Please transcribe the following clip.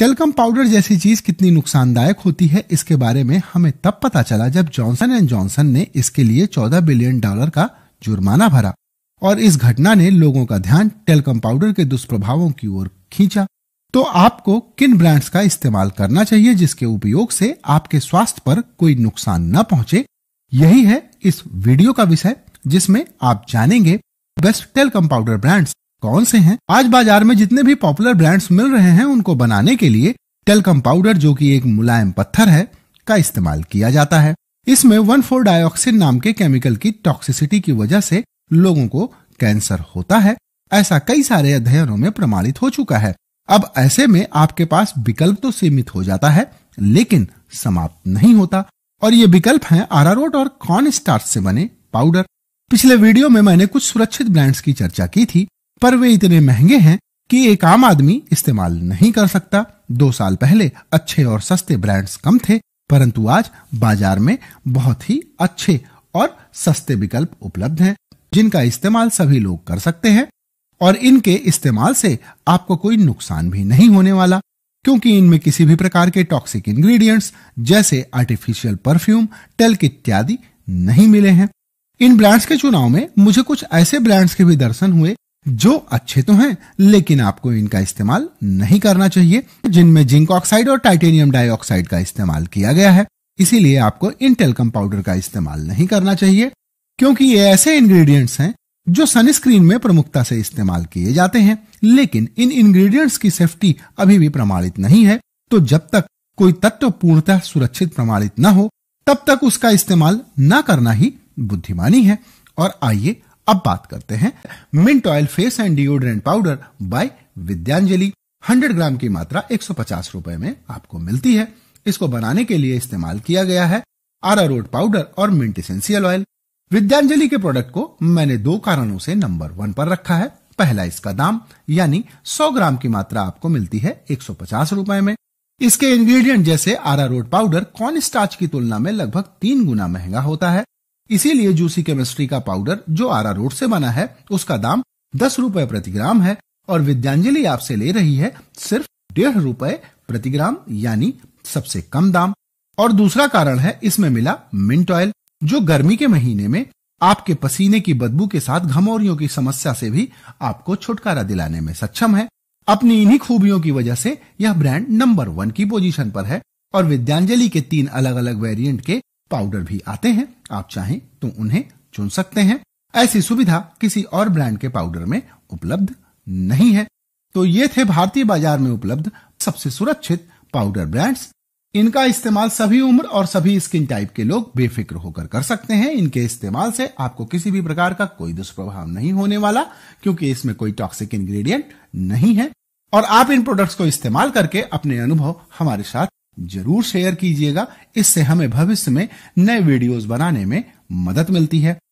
talcum powder जैसी चीज कितनी नुकसानदायक होती है इसके बारे में हमें तब पता चला जब जॉनसन एंड जॉनसन ने इसके लिए 14 बिलियन डॉलर का जुर्माना भरा और इस घटना ने लोगों का ध्यान टेलकम पाउडर के दुष्प्रभावों की ओर खींचा तो आपको किन ब्रांड्स का इस्तेमाल करना चाहिए जिसके उपयोग से आपके स्वास्थ्य पर कोई नुकसान न पहुंचे यही है इस वीडियो का विषय जिसमें आप जानेंगे बेस्ट टेलकम पाउडर ब्रांड्स कौन से हैं आज बाजार में जितने भी पॉपुलर ब्रांड्स मिल रहे हैं उनको बनाने के लिए टेलकम पाउडर जो कि एक मुलायम पत्थर है का इस्तेमाल किया जाता है इसमें वन फोर डायोक्सिन नाम के केमिकल की टॉक्सिसिटी की वजह से लोगों को कैंसर होता है ऐसा कई सारे अध्ययनों में प्रमाणित हो चुका है अब ऐसे में आपके पास विकल्प तो सीमित हो जाता है लेकिन समाप्त नहीं होता और ये विकल्प हैं आरारोट और कॉर्न स्टार्च से बने पाउडर पिछले वीडियो में मैंने कुछ सुरक्षित ब्रांड्स की चर्चा की थी पर वे इतने महंगे हैं कि एक आम आदमी इस्तेमाल नहीं कर सकता दो साल पहले अच्छे और सस्ते ब्रांड्स कम थे परंतु आज बाजार में बहुत ही अच्छे और सस्ते विकल्प उपलब्ध हैं जिनका इस्तेमाल सभी लोग कर सकते हैं और इनके इस्तेमाल से आपको कोई नुकसान भी नहीं होने वाला क्योंकि इनमें किसी भी प्रकार के टॉक्सिक इंग्रेडिएंट्स जैसे आर्टिफिशियल परफ्यूम टेल्क इत्यादि नहीं मिले हैं इन ब्रांड्स के चुनाव में मुझे कुछ ऐसे ब्रांड्स के भी दर्शन हुए जो अच्छे तो हैं लेकिन आपको इनका इस्तेमाल नहीं करना चाहिए जिनमें जिंक ऑक्साइड और टाइटेनियम डाइऑक्साइड का इस्तेमाल किया गया है इसीलिए आपको इन पाउडर का इस्तेमाल नहीं करना चाहिए क्योंकि ये ऐसे इंग्रेडिएंट्स हैं जो सनस्क्रीन में प्रमुखता से इस्तेमाल किए जाते हैं लेकिन इन इंग्रेडिएंट्स की सेफ्टी अभी भी प्रमाणित नहीं है तो जब तक कोई तत्व पूर्णतः सुरक्षित प्रमाणित न हो तब तक उसका इस्तेमाल न करना ही बुद्धिमानी है और आइए अब बात करते हैं mint oil face and deodorant powder by Vidyanjali 100 gram की मात्रा 150 रुपए में आपको मिलती है इसको बनाने के लिए इस्तेमाल किया गया है आरा रोड पाउडर और मिंट इसेंशियल ऑयल विद्यांजलि के प्रोडक्ट को मैंने दो कारणों से नंबर वन पर रखा है पहला इसका दाम यानी 100 ग्राम की मात्रा आपको मिलती है एक सौ में इसके इंग्रेडिएंट जैसे arrowroot powder corn starch की तुलना में लगभग तीन गुना महंगा होता है इसीलिए जूसी केमिस्ट्री का पाउडर जो आरा रोड से बना है उसका दाम दस रूपए प्रति ग्राम है और विद्यांजलि आपसे ले रही है सिर्फ डेढ़ रूपए प्रति ग्राम यानी सबसे कम दाम और दूसरा कारण है इसमें मिला मिंट ऑयल जो गर्मी के महीने में आपके पसीने की बदबू के साथ घमौरियों की समस्या से भी आपको छुटकारा दिलाने में सक्षम है अपनी इन्हीं खूबियों की वजह से यह ब्रांड नंबर वन की पोजीशन पर है और विद्यांजलि के तीन अलग अलग वेरिएंट के पाउडर भी आते हैं आप चाहें तो उन्हें चुन सकते हैं ऐसी सुविधा किसी और ब्रांड के पाउडर में उपलब्ध नहीं है तो ये थे भारतीय बाजार में उपलब्ध सबसे सुरक्षित पाउडर ब्रांड्स इनका इस्तेमाल सभी उम्र और सभी स्किन टाइप के लोग बेफिक्र होकर कर सकते हैं इनके इस्तेमाल से आपको किसी भी प्रकार का कोई दुष्प्रभाव नहीं होने वाला क्योंकि इसमें कोई टॉक्सिक इंग्रेडिएंट नहीं है और आप इन प्रोडक्ट्स को इस्तेमाल करके अपने अनुभव हमारे साथ जरूर शेयर कीजिएगा इससे हमें भविष्य में नए वीडियोस बनाने में मदद मिलती है